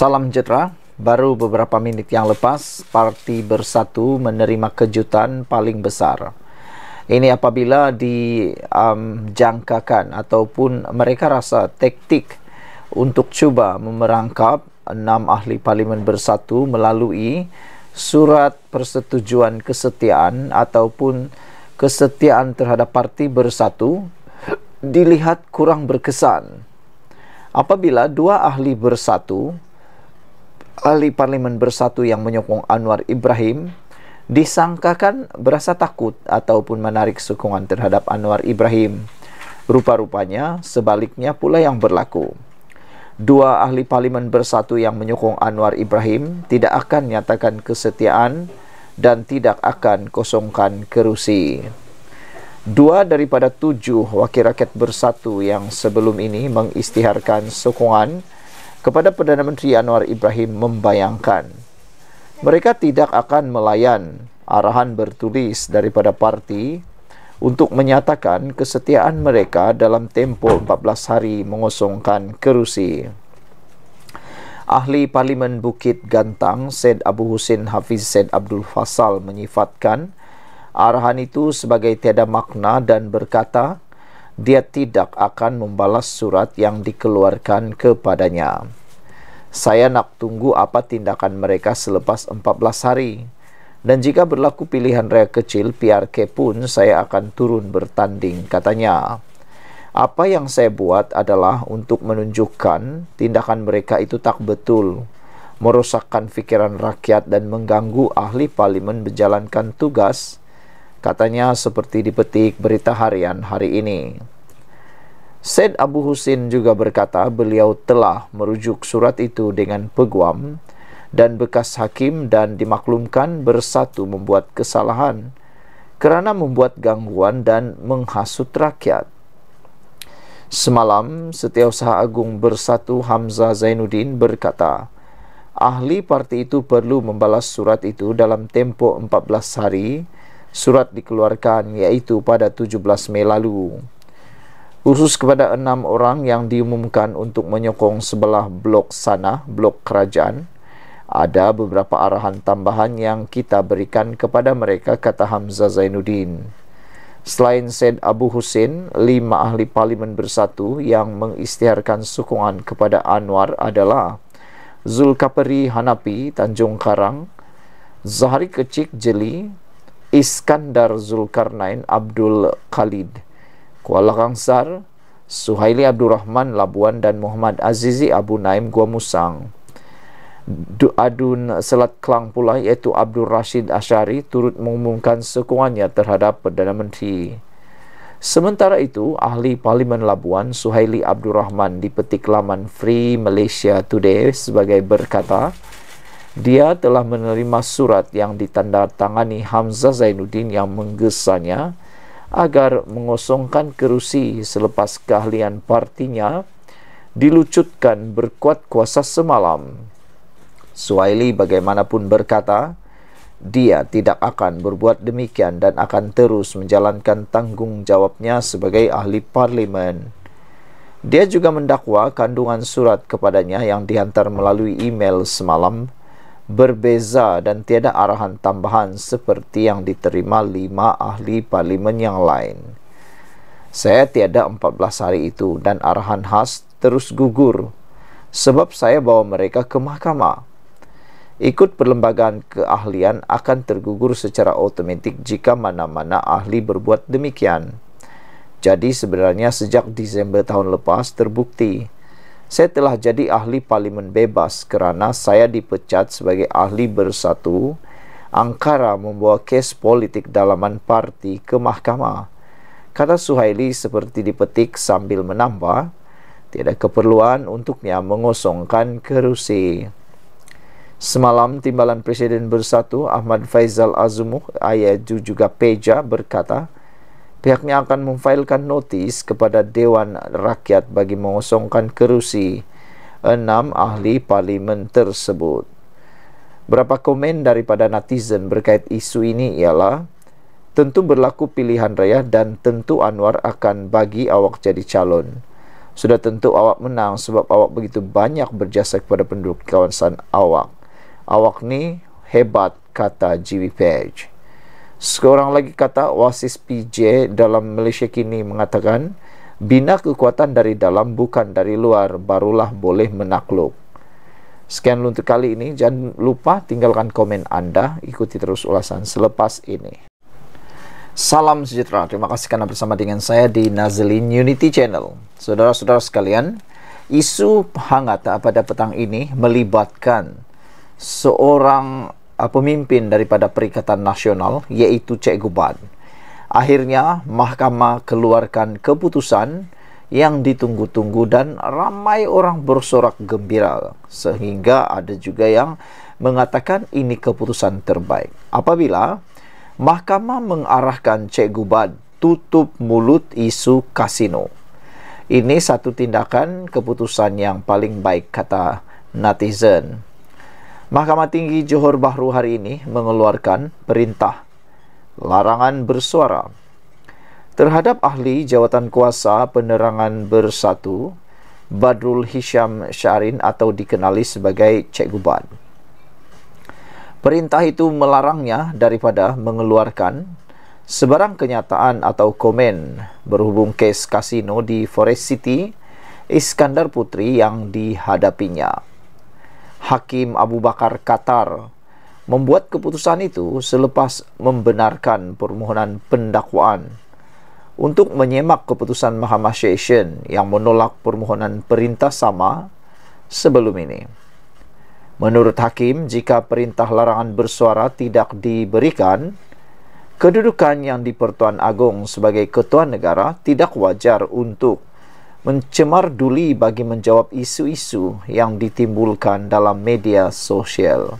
Salam sejahtera. Baru beberapa minit yang lepas, Parti Bersatu menerima kejutan paling besar. Ini apabila dijangkakan um, ataupun mereka rasa taktik untuk cuba memerangkap enam ahli Parlimen Bersatu melalui surat persetujuan kesetiaan ataupun kesetiaan terhadap Parti Bersatu dilihat kurang berkesan. Apabila dua ahli bersatu ahli parlimen bersatu yang menyokong Anwar Ibrahim disangkakan berasa takut ataupun menarik sokongan terhadap Anwar Ibrahim. Rupa-rupanya sebaliknya pula yang berlaku. Dua ahli parlimen bersatu yang menyokong Anwar Ibrahim tidak akan nyatakan kesetiaan dan tidak akan kosongkan kerusi. Dua daripada tujuh wakil rakyat bersatu yang sebelum ini mengistiharkan sokongan kepada Perdana Menteri Anwar Ibrahim membayangkan mereka tidak akan melayan arahan bertulis daripada parti untuk menyatakan kesetiaan mereka dalam tempoh 14 hari mengosongkan kerusi. Ahli Parlimen Bukit Gantang, Said Abu Husin Hafiz Said Abdul Fasal menyifatkan arahan itu sebagai tiada makna dan berkata, dia tidak akan membalas surat yang dikeluarkan kepadanya. Saya nak tunggu apa tindakan mereka selepas 14 hari. Dan jika berlaku pilihan raya kecil, PRK pun saya akan turun bertanding, katanya. Apa yang saya buat adalah untuk menunjukkan tindakan mereka itu tak betul. Merosakkan fikiran rakyat dan mengganggu ahli parlimen menjalankan tugas, katanya seperti dipetik berita harian hari ini. Said Abu Husin juga berkata beliau telah merujuk surat itu dengan peguam dan bekas hakim dan dimaklumkan bersatu membuat kesalahan kerana membuat gangguan dan menghasut rakyat. Semalam Setiausaha Agung Bersatu Hamzah Zainuddin berkata, ahli parti itu perlu membalas surat itu dalam tempoh 14 hari. Surat dikeluarkan iaitu pada 17 Mei lalu khusus kepada enam orang yang diumumkan untuk menyokong sebelah blok sana, blok kerajaan. Ada beberapa arahan tambahan yang kita berikan kepada mereka, kata Hamzah Zainuddin. Selain Said Abu Hussein, lima ahli parlimen bersatu yang mengistiharkan sokongan kepada Anwar adalah Zulkapri Hanapi Tanjung Karang, Zahari Kecik Jeli, Iskandar Zulkarnain Abdul Khalid. Kuala Kangsar, Suhaili Abdul Rahman Labuan dan Muhammad Azizi Abu Naim Gua Musang. Du- Adun Selat Kelang pula iaitu Abdul Rashid Ashari turut mengumumkan sokongannya terhadap Perdana Menteri. Sementara itu, Ahli Parlimen Labuan Suhaili Abdul Rahman di petik laman Free Malaysia Today sebagai berkata, dia telah menerima surat yang ditandatangani Hamzah Zainuddin yang menggesanya agar mengosongkan kerusi selepas keahlian partinya dilucutkan berkuat kuasa semalam. Suaili bagaimanapun berkata, dia tidak akan berbuat demikian dan akan terus menjalankan tanggungjawabnya sebagai ahli parlimen. Dia juga mendakwa kandungan surat kepadanya yang dihantar melalui email semalam berbeza dan tiada arahan tambahan seperti yang diterima lima ahli parlimen yang lain. Saya tiada empat belas hari itu dan arahan khas terus gugur sebab saya bawa mereka ke mahkamah. Ikut perlembagaan keahlian akan tergugur secara otomatik jika mana-mana ahli berbuat demikian. Jadi sebenarnya sejak Disember tahun lepas terbukti saya telah jadi ahli parlimen bebas kerana saya dipecat sebagai ahli bersatu Angkara membawa kes politik dalaman parti ke mahkamah. Kata Suhaili seperti dipetik sambil menambah, tiada keperluan untuknya mengosongkan kerusi. Semalam Timbalan Presiden Bersatu Ahmad Faizal Azumuh ayah juga Peja berkata, pihaknya akan memfailkan notis kepada Dewan Rakyat bagi mengosongkan kerusi enam ahli parlimen tersebut. Berapa komen daripada netizen berkait isu ini ialah tentu berlaku pilihan raya dan tentu Anwar akan bagi awak jadi calon. Sudah tentu awak menang sebab awak begitu banyak berjasa kepada penduduk kawasan awak. Awak ni hebat kata Jimmy Page. Seorang lagi kata Wasis PJ dalam Malaysia kini mengatakan Bina kekuatan dari dalam bukan dari luar Barulah boleh menakluk Sekian untuk kali ini Jangan lupa tinggalkan komen anda Ikuti terus ulasan selepas ini Salam sejahtera Terima kasih kerana bersama dengan saya di Nazlin Unity Channel Saudara-saudara sekalian Isu hangat pada petang ini melibatkan seorang pemimpin daripada Perikatan Nasional iaitu Cikgu Ban. Akhirnya mahkamah keluarkan keputusan yang ditunggu-tunggu dan ramai orang bersorak gembira sehingga ada juga yang mengatakan ini keputusan terbaik. Apabila mahkamah mengarahkan Cikgu Ban tutup mulut isu kasino. Ini satu tindakan keputusan yang paling baik kata Natizen. Mahkamah Tinggi Johor Bahru hari ini mengeluarkan perintah larangan bersuara terhadap ahli jawatan kuasa penerangan bersatu Badrul Hisham Syarin atau dikenali sebagai Cek Guban. Perintah itu melarangnya daripada mengeluarkan sebarang kenyataan atau komen berhubung kes kasino di Forest City Iskandar Putri yang dihadapinya. Hakim Abu Bakar Qatar membuat keputusan itu selepas membenarkan permohonan pendakwaan untuk menyemak keputusan Mahkamah Session yang menolak permohonan perintah sama sebelum ini. Menurut Hakim, jika perintah larangan bersuara tidak diberikan, kedudukan yang di Pertuan Agong sebagai Ketua Negara tidak wajar untuk mencemar duli bagi menjawab isu-isu yang ditimbulkan dalam media sosial.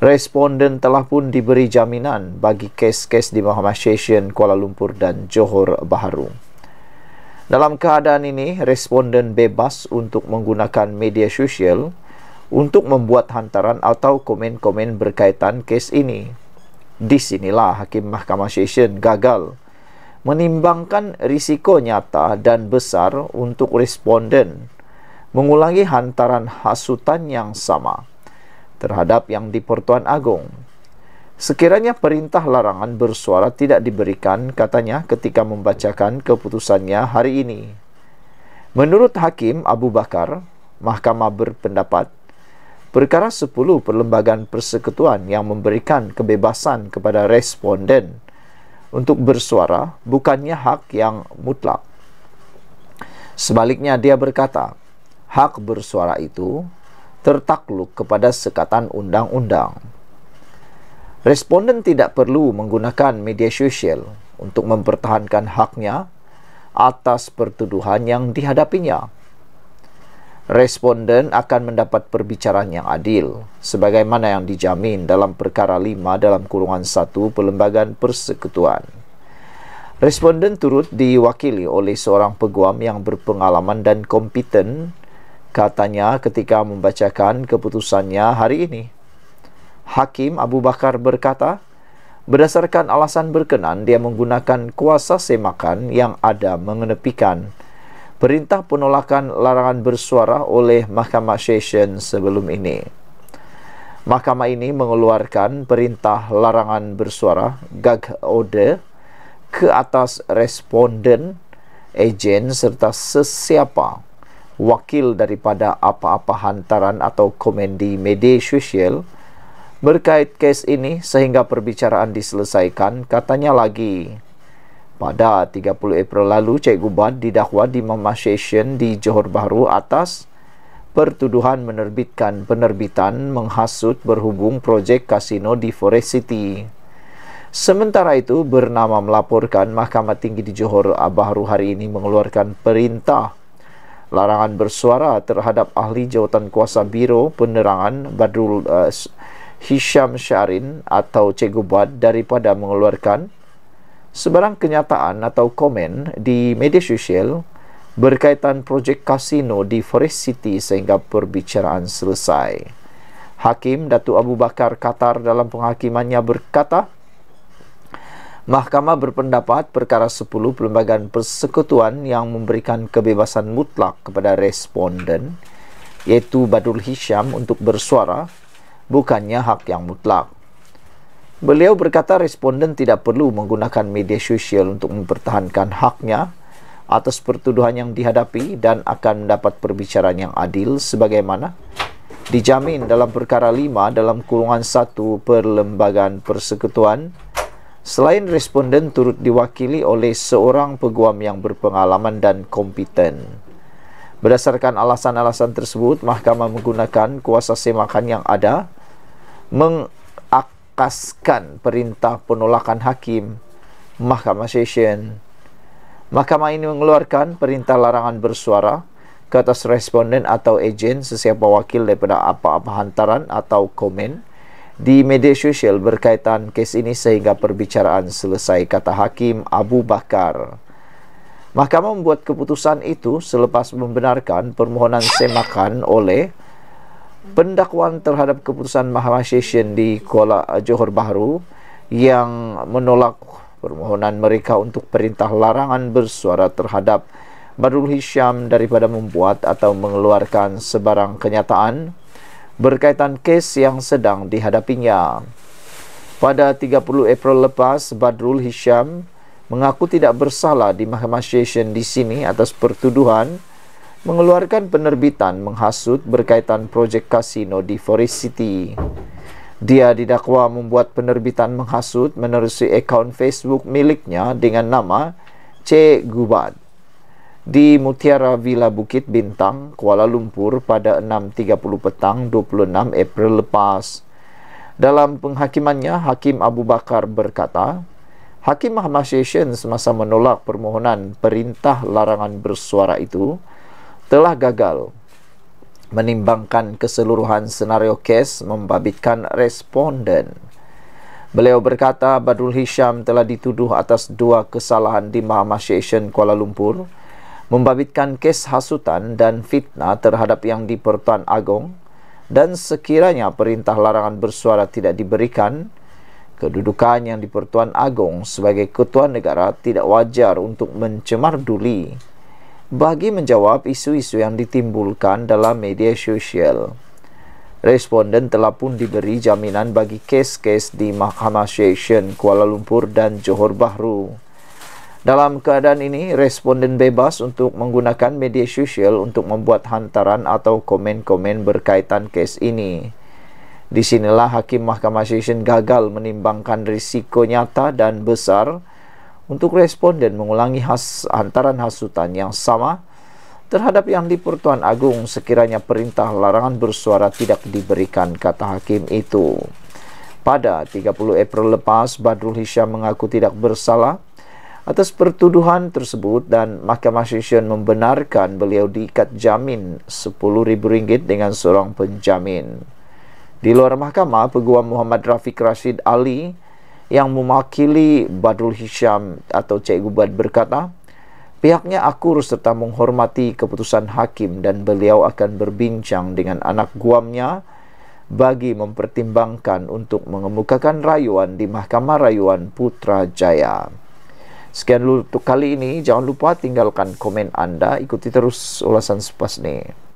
Responden telah pun diberi jaminan bagi kes-kes di Mahkamah Session Kuala Lumpur dan Johor Bahru. Dalam keadaan ini, responden bebas untuk menggunakan media sosial untuk membuat hantaran atau komen-komen berkaitan kes ini. Di sinilah Hakim Mahkamah Session gagal menimbangkan risiko nyata dan besar untuk responden mengulangi hantaran hasutan yang sama terhadap yang di Pertuan Agong. Sekiranya perintah larangan bersuara tidak diberikan, katanya ketika membacakan keputusannya hari ini. Menurut Hakim Abu Bakar, mahkamah berpendapat, perkara 10 perlembagaan persekutuan yang memberikan kebebasan kepada responden untuk bersuara bukannya hak yang mutlak. Sebaliknya dia berkata, hak bersuara itu tertakluk kepada sekatan undang-undang. Responden tidak perlu menggunakan media sosial untuk mempertahankan haknya atas pertuduhan yang dihadapinya responden akan mendapat perbicaraan yang adil sebagaimana yang dijamin dalam perkara 5 dalam kurungan 1 Perlembagaan Persekutuan. Responden turut diwakili oleh seorang peguam yang berpengalaman dan kompeten katanya ketika membacakan keputusannya hari ini. Hakim Abu Bakar berkata, berdasarkan alasan berkenan dia menggunakan kuasa semakan yang ada mengenepikan perintah penolakan larangan bersuara oleh Mahkamah Session sebelum ini. Mahkamah ini mengeluarkan perintah larangan bersuara gag order ke atas responden, ejen serta sesiapa wakil daripada apa-apa hantaran atau komen di media sosial berkait kes ini sehingga perbicaraan diselesaikan katanya lagi pada 30 April lalu, Cikgu Ban didakwa di Memasyation di Johor Bahru atas pertuduhan menerbitkan penerbitan menghasut berhubung projek kasino di Forest City. Sementara itu, bernama melaporkan Mahkamah Tinggi di Johor Bahru hari ini mengeluarkan perintah larangan bersuara terhadap ahli jawatan kuasa Biro Penerangan Badrul uh, Hisham Syarin atau Cikgu Bad daripada mengeluarkan sebarang kenyataan atau komen di media sosial berkaitan projek kasino di Forest City sehingga perbicaraan selesai. Hakim Datuk Abu Bakar Qatar dalam penghakimannya berkata, Mahkamah berpendapat perkara 10 Perlembagaan Persekutuan yang memberikan kebebasan mutlak kepada responden iaitu Badul Hisham untuk bersuara bukannya hak yang mutlak. Beliau berkata responden tidak perlu menggunakan media sosial untuk mempertahankan haknya atas pertuduhan yang dihadapi dan akan mendapat perbicaraan yang adil sebagaimana dijamin dalam perkara lima dalam kurungan satu Perlembagaan Persekutuan selain responden turut diwakili oleh seorang peguam yang berpengalaman dan kompeten. Berdasarkan alasan-alasan tersebut, mahkamah menggunakan kuasa semakan yang ada meng menangkaskan perintah penolakan hakim Mahkamah Session. Mahkamah ini mengeluarkan perintah larangan bersuara ke atas responden atau ejen sesiapa wakil daripada apa-apa hantaran atau komen di media sosial berkaitan kes ini sehingga perbicaraan selesai kata hakim Abu Bakar. Mahkamah membuat keputusan itu selepas membenarkan permohonan semakan oleh pendakwaan terhadap keputusan Mahkamah Mahasiswa di Kuala Johor Bahru yang menolak permohonan mereka untuk perintah larangan bersuara terhadap Badrul Hisham daripada membuat atau mengeluarkan sebarang kenyataan berkaitan kes yang sedang dihadapinya. Pada 30 April lepas, Badrul Hisham mengaku tidak bersalah di Mahkamah Session di sini atas pertuduhan mengeluarkan penerbitan menghasut berkaitan projek kasino di Forest City. Dia didakwa membuat penerbitan menghasut menerusi akaun Facebook miliknya dengan nama C. Gubad di Mutiara Villa Bukit Bintang, Kuala Lumpur pada 6.30 petang 26 April lepas. Dalam penghakimannya, Hakim Abu Bakar berkata, Hakim Ahmad Sessions semasa menolak permohonan perintah larangan bersuara itu, telah gagal menimbangkan keseluruhan senario kes membabitkan responden. Beliau berkata Badrul Hisham telah dituduh atas dua kesalahan di Mahkamah Asiasian Kuala Lumpur membabitkan kes hasutan dan fitnah terhadap yang di-Pertuan Agong dan sekiranya perintah larangan bersuara tidak diberikan, kedudukan yang di-Pertuan Agong sebagai ketua negara tidak wajar untuk mencemar duli bagi menjawab isu-isu yang ditimbulkan dalam media sosial. Responden telah pun diberi jaminan bagi kes-kes di Mahkamah Session Kuala Lumpur dan Johor Bahru. Dalam keadaan ini, responden bebas untuk menggunakan media sosial untuk membuat hantaran atau komen-komen berkaitan kes ini. Di sinilah Hakim Mahkamah Session gagal menimbangkan risiko nyata dan besar untuk respon dan mengulangi has, hantaran hasutan yang sama terhadap yang di Pertuan Agung sekiranya perintah larangan bersuara tidak diberikan, kata hakim itu. Pada 30 April lepas, Badrul Hisham mengaku tidak bersalah atas pertuduhan tersebut dan Mahkamah Session membenarkan beliau diikat jamin rm ringgit dengan seorang penjamin. Di luar mahkamah, Peguam Muhammad Rafiq Rashid Ali yang memakili Badrul Hisham atau Cik Bad berkata, pihaknya aku akur serta menghormati keputusan hakim dan beliau akan berbincang dengan anak guamnya bagi mempertimbangkan untuk mengemukakan rayuan di Mahkamah Rayuan Putrajaya. Sekian dulu untuk kali ini. Jangan lupa tinggalkan komen anda. Ikuti terus ulasan sepas ini.